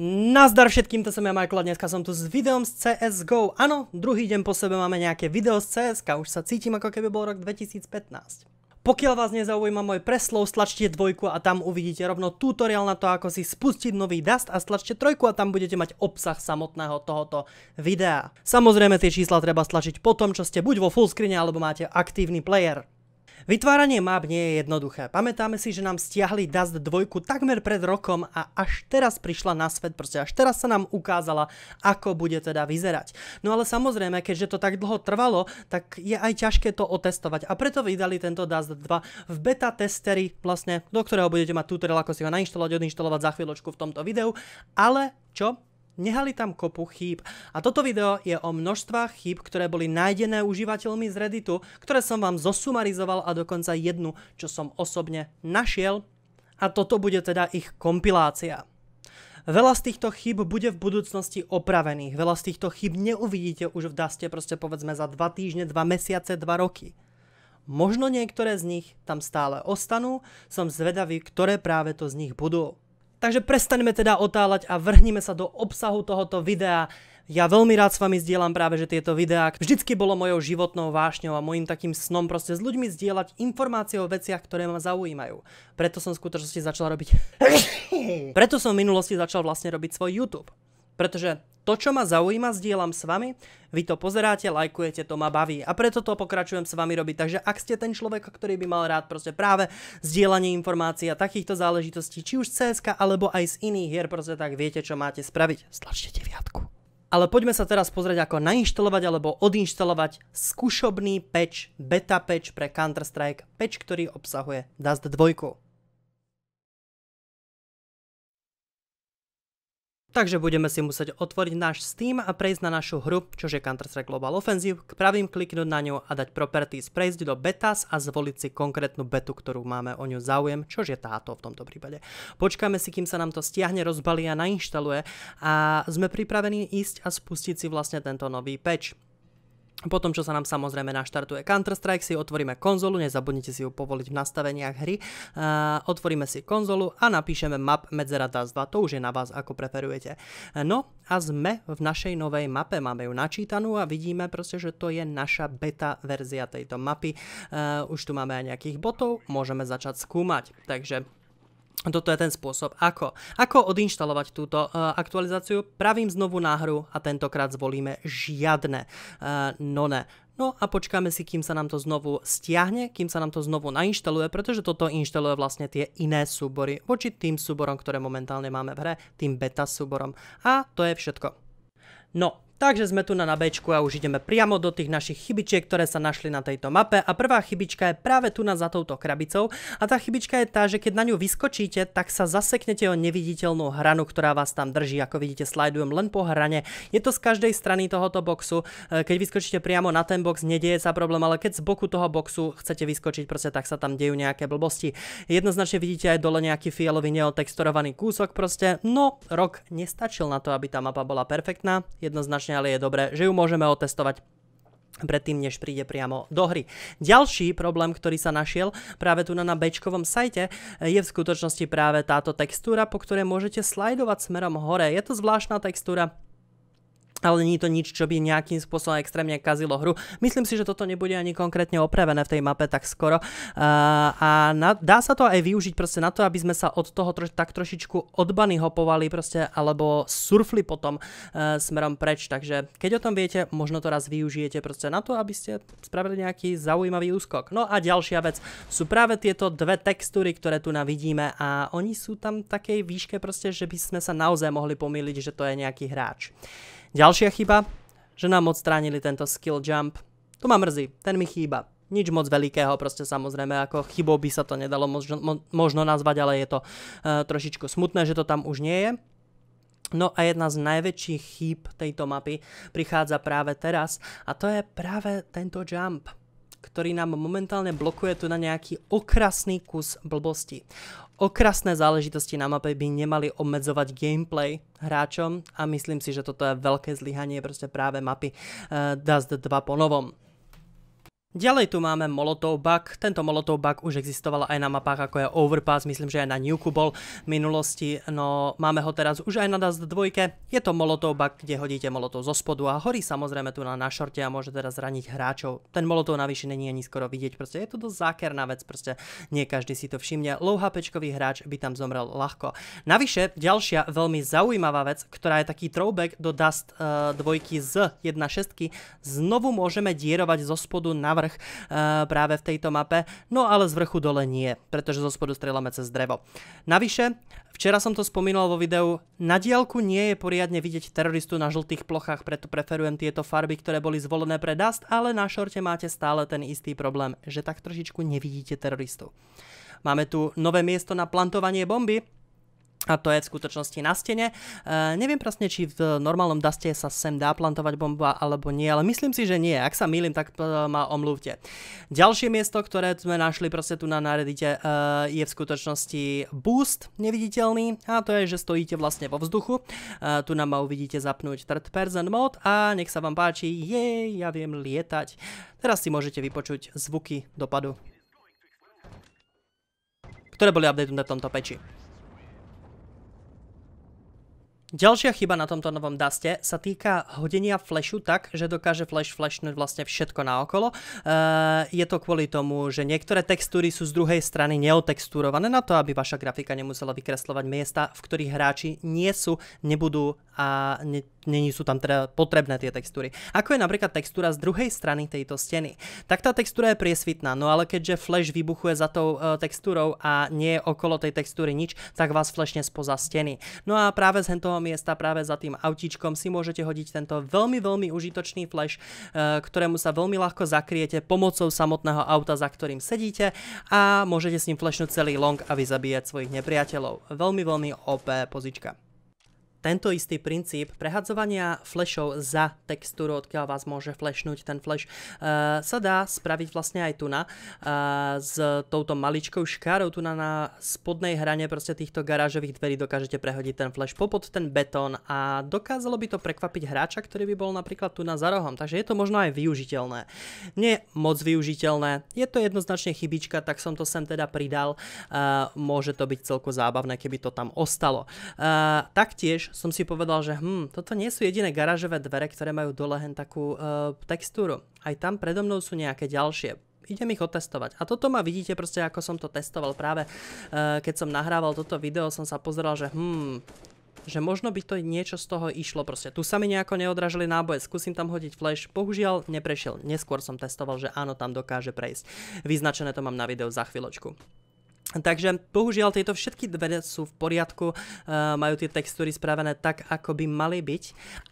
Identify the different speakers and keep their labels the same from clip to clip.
Speaker 1: Nazdar všetkým, to som ja Michael a dneska som tu s videom z CSGO. Áno, druhý deň po sebe máme nejaké video z CSK, už sa cítim ako keby bol rok 2015. Pokiaľ vás nezaujíma môj preslov, stlačte dvojku a tam uvidíte rovno tutoriál na to, ako si spustiť nový Dust a stlačte trojku a tam budete mať obsah samotného tohoto videa. Samozrejme tie čísla treba stlačiť po tom, čo ste buď vo fullscreene alebo máte aktívny player. Vytváranie map nie je jednoduché. Pamätáme si, že nám stiahli Dust 2 takmer pred rokom a až teraz prišla na svet, proste až teraz sa nám ukázala, ako bude teda vyzerať. No ale samozrejme, keďže to tak dlho trvalo, tak je aj ťažké to otestovať a preto vydali tento Dust 2 v beta testery, vlastne, do ktorého budete mať tutorial, ako si ho nainštalovať, odinštalovať za chvíľočku v tomto videu, ale čo? Nehali tam kopu chýb. A toto video je o množstvách chýb, ktoré boli nájdené užívateľmi z Redditu, ktoré som vám zosumarizoval a dokonca jednu, čo som osobne našiel. A toto bude teda ich kompilácia. Veľa z týchto chyb bude v budúcnosti opravených. Veľa z týchto chyb neuvidíte už v Daste proste povedzme za 2 týždne, 2 mesiace, 2 roky. Možno niektoré z nich tam stále ostanú, som zvedavý, ktoré práve to z nich budú. Takže prestaňme teda otáľať a vrhnime sa do obsahu tohoto videa. Ja veľmi rád s vami zdieľam práve, že tieto videá vždycky bolo mojou životnou vášňou a môjim takým snom proste s ľuďmi zdieľať informácie o veciach, ktoré ma zaujímajú. Preto som v skutočnosti začal robiť... Preto som v minulosti začal vlastne robiť svoj YouTube pretože to, čo ma zaujíma, sdielam s vami, vy to pozeráte, lajkujete, to ma baví a preto to pokračujem s vami robiť. Takže ak ste ten človek, ktorý by mal rád proste práve sdielanie informácií a takýchto záležitostí, či už z CSK alebo aj z iných hier, proste tak viete, čo máte spraviť. Stlačte deviatku. Ale poďme sa teraz pozrieť, ako nainštalovať alebo odinštalovať skúšobný patch, beta patch pre Counter-Strike, patch, ktorý obsahuje Dust 2. Takže budeme si musieť otvoriť náš Steam a prejsť na našu hru, čo je Counter-Strike Global Offensive, pravým kliknúť na ňu a dať Properties, prejsť do Betas a zvoliť si konkrétnu betu, ktorú máme o ňu záujem, čo je táto v tomto prípade. Počkáme si, kým sa nám to stiahne, rozbalí a nainštaluje a sme pripravení ísť a spustiť si vlastne tento nový patch. Potom, čo sa nám samozrejme naštartuje Counter-Strike, si otvoríme konzolu, nezabudnite si ju povoliť v nastaveniach hry, uh, otvoríme si konzolu a napíšeme map Medzera DAS 2, to už je na vás, ako preferujete. No a sme v našej novej mape, máme ju načítanú a vidíme proste, že to je naša beta verzia tejto mapy. Uh, už tu máme aj nejakých botov, môžeme začať skúmať, takže toto je ten spôsob. Ako? Ako odinštalovať túto uh, aktualizáciu? Pravím znovu hru a tentokrát zvolíme žiadne uh, eh, ne. No a počkáme si, kým sa nám to znovu stiahne, kým sa nám to znovu nainštaluje, pretože toto inštaluje vlastne tie iné súbory voči tým súborom, ktoré momentálne máme v hre, tým beta súborom. A to je všetko. No, Takže sme tu na nabečku a už ideme priamo do tých našich chybičiek, ktoré sa našli na tejto mape a prvá chybička je práve tu na za touto krabicou a tá chybička je tá, že keď na ňu vyskočíte, tak sa zaseknete o neviditeľnú hranu, ktorá vás tam drží. Ako vidíte, slajdujem len po hrane. Je to z každej strany tohoto boxu. E, keď vyskočíte priamo na ten box, nedieje sa problém, ale keď z boku toho boxu chcete vyskočiť, proste tak sa tam dejú nejaké blbosti. Jednoznačne vidíte aj dole nejaký fialový neotexturovaný kúsok proste. No, rok nestačil na to, aby tá mapa bola perfektná. Jednoznačne čiastočne, ale je dobré, že ju môžeme otestovať predtým, než príde priamo do hry. Ďalší problém, ktorý sa našiel práve tu na, na bečkovom sajte, je v skutočnosti práve táto textúra, po ktorej môžete slajdovať smerom hore. Je to zvláštna textúra, ale nie je to nič, čo by nejakým spôsobom extrémne kazilo hru. Myslím si, že toto nebude ani konkrétne opravené v tej mape tak skoro uh, a na, dá sa to aj využiť proste na to, aby sme sa od toho troš, tak trošičku odbany hopovali proste alebo surfli potom uh, smerom preč, takže keď o tom viete, možno to raz využijete proste na to, aby ste spravili nejaký zaujímavý úskok. No a ďalšia vec sú práve tieto dve textúry, ktoré tu na vidíme a oni sú tam takej výške proste, že by sme sa naozaj mohli pomýliť, že to je nejaký hráč. Ďalšia chyba, že nám odstránili tento skill jump. To ma mrzí, ten mi chýba. Nič moc veľkého, proste samozrejme, ako chybou by sa to nedalo možno, možno nazvať, ale je to uh, trošičku smutné, že to tam už nie je. No a jedna z najväčších chýb tejto mapy prichádza práve teraz a to je práve tento jump ktorý nám momentálne blokuje tu na nejaký okrasný kus blbosti. Okrasné záležitosti na mape by nemali obmedzovať gameplay hráčom a myslím si, že toto je veľké zlyhanie proste práve mapy uh, Dust 2 po novom. Ďalej tu máme Molotov bug. Tento Molotov bug už existoval aj na mapách ako je Overpass, myslím, že aj na Newku bol v minulosti, no máme ho teraz už aj na Dust 2. Je to Molotov bug, kde hodíte Molotov zo spodu a horí samozrejme tu na, našorte šorte a môže teraz zraniť hráčov. Ten Molotov navyše není ani skoro vidieť, proste je to dosť zákerná vec, proste nie každý si to všimne. Low HP hráč by tam zomrel ľahko. Navyše ďalšia veľmi zaujímavá vec, ktorá je taký throwback do Dust 2 eh, z 1.6. Znovu môžeme dierovať zo spodu na e, práve v tejto mape, no ale z vrchu dole nie, pretože zo spodu strieľame cez drevo. Navyše, včera som to spomínal vo videu, na diálku nie je poriadne vidieť teroristu na žltých plochách, preto preferujem tieto farby, ktoré boli zvolené pre Dust, ale na šorte máte stále ten istý problém, že tak trošičku nevidíte teroristov. Máme tu nové miesto na plantovanie bomby, a to je v skutočnosti na stene. E, neviem presne, či v normálnom daste sa sem dá plantovať bomba alebo nie, ale myslím si, že nie. Ak sa mýlim, tak e, ma omluvte. Ďalšie miesto, ktoré sme našli proste tu na náredite, e, je v skutočnosti boost neviditeľný a to je, že stojíte vlastne vo vzduchu. E, tu nám ma uvidíte zapnúť third person mode a nech sa vám páči, jej, ja viem lietať. Teraz si môžete vypočuť zvuky dopadu, ktoré boli update na tomto peči. Ďalšia chyba na tomto novom daste sa týka hodenia flashu tak, že dokáže flash flashnúť vlastne všetko naokolo. Uh, je to kvôli tomu, že niektoré textúry sú z druhej strany neotextúrované na to, aby vaša grafika nemusela vykreslovať miesta, v ktorých hráči nie sú, nebudú a není sú tam teda potrebné tie textúry. Ako je napríklad textúra z druhej strany tejto steny. Tak tá textúra je priesvitná, no ale keďže flash vybuchuje za tou eh, textúrou a nie je okolo tej textúry nič, tak vás flashne spoza steny. No a práve z toho miesta práve za tým autíčkom si môžete hodiť tento veľmi, veľmi užitočný flash, e, ktorému sa veľmi ľahko zakriete pomocou samotného auta, za ktorým sedíte a môžete s ním flashnúť celý long a vyzabíjať svojich nepriateľov. Veľmi, veľmi OP pozička tento istý princíp prehadzovania flashov za textúru, odkiaľ vás môže flashnúť ten flash, uh, sa dá spraviť vlastne aj tu na uh, s touto maličkou škárou tu na, na spodnej hrane proste týchto garážových dverí dokážete prehodiť ten flash popod ten betón a dokázalo by to prekvapiť hráča, ktorý by bol napríklad tu na za rohom, takže je to možno aj využiteľné. Nie moc využiteľné, je to jednoznačne chybička, tak som to sem teda pridal, uh, môže to byť celko zábavné, keby to tam ostalo. Uh, taktiež som si povedal, že hm, toto nie sú jediné garážové dvere, ktoré majú dole hen takú uh, textúru. Aj tam predo mnou sú nejaké ďalšie idem ich otestovať. A toto ma vidíte proste, ako som to testoval práve, uh, keď som nahrával toto video, som sa pozeral, že hm, že možno by to niečo z toho išlo proste. Tu sa mi nejako neodražili náboje, skúsim tam hodiť flash, bohužiaľ neprešiel. Neskôr som testoval, že áno, tam dokáže prejsť. Vyznačené to mám na videu za chvíľočku. Takže bohužiaľ tieto všetky dve sú v poriadku, eh, majú tie textúry spravené tak, ako by mali byť.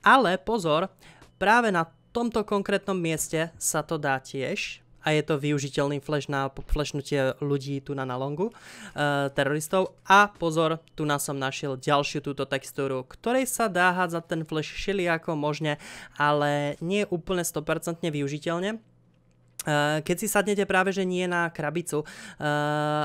Speaker 1: Ale pozor, práve na tomto konkrétnom mieste sa to dá tiež a je to využiteľný flash na flashnutie ľudí tu na Nalongu, e, teroristov. A pozor, tu na som našiel ďalšiu túto textúru, ktorej sa dá hádzať ten flash šili ako možne, ale nie úplne 100% využiteľne. Eh, keď si sadnete práve, že nie na krabicu, eh,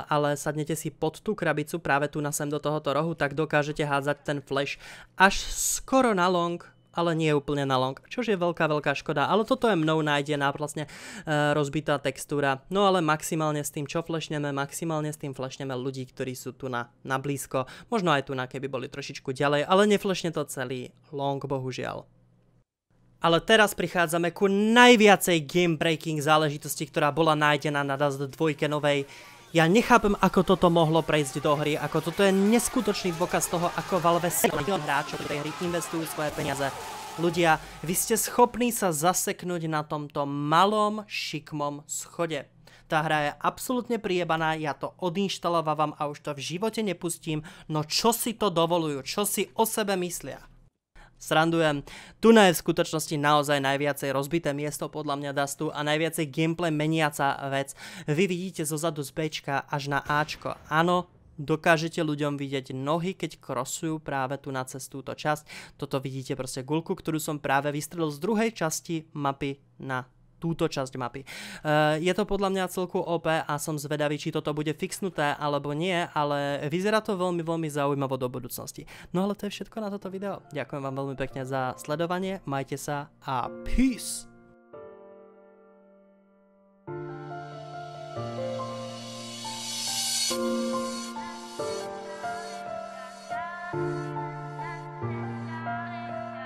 Speaker 1: ale sadnete si pod tú krabicu, práve tu na sem do tohoto rohu, tak dokážete hádzať ten flash až skoro na long, ale nie úplne na long, čo je veľká, veľká škoda. Ale toto je mnou nájdená vlastne eh, rozbitá textúra. No ale maximálne s tým, čo flešneme, maximálne s tým flešneme ľudí, ktorí sú tu na, na blízko. Možno aj tu na, keby boli trošičku ďalej, ale neflešne to celý long, bohužiaľ. Ale teraz prichádzame ku najviacej game-breaking záležitosti, ktorá bola nájdená na Dust 2 novej. Ja nechápem, ako toto mohlo prejsť do hry, ako toto je neskutočný dôkaz toho, ako Valve milión hráčov do tej hry investujú svoje peniaze. Ľudia, vy ste schopní sa zaseknúť na tomto malom, šikmom schode. Tá hra je absolútne priebaná, ja to odinštalovávam a už to v živote nepustím, no čo si to dovolujú, čo si o sebe myslia? Srandujem. Tu je v skutočnosti naozaj najviacej rozbité miesto podľa mňa Dustu a najviacej gameplay meniaca vec. Vy vidíte zozadu z Bčka až na Ačko. Áno, dokážete ľuďom vidieť nohy, keď krosujú práve tu na cez túto časť. Toto vidíte proste gulku, ktorú som práve vystrelil z druhej časti mapy na túto časť mapy. E, je to podľa mňa celku OP a som zvedavý, či toto bude fixnuté alebo nie, ale vyzerá to veľmi, veľmi zaujímavo do budúcnosti. No ale to je všetko na toto video. Ďakujem vám veľmi pekne za sledovanie, majte sa a peace!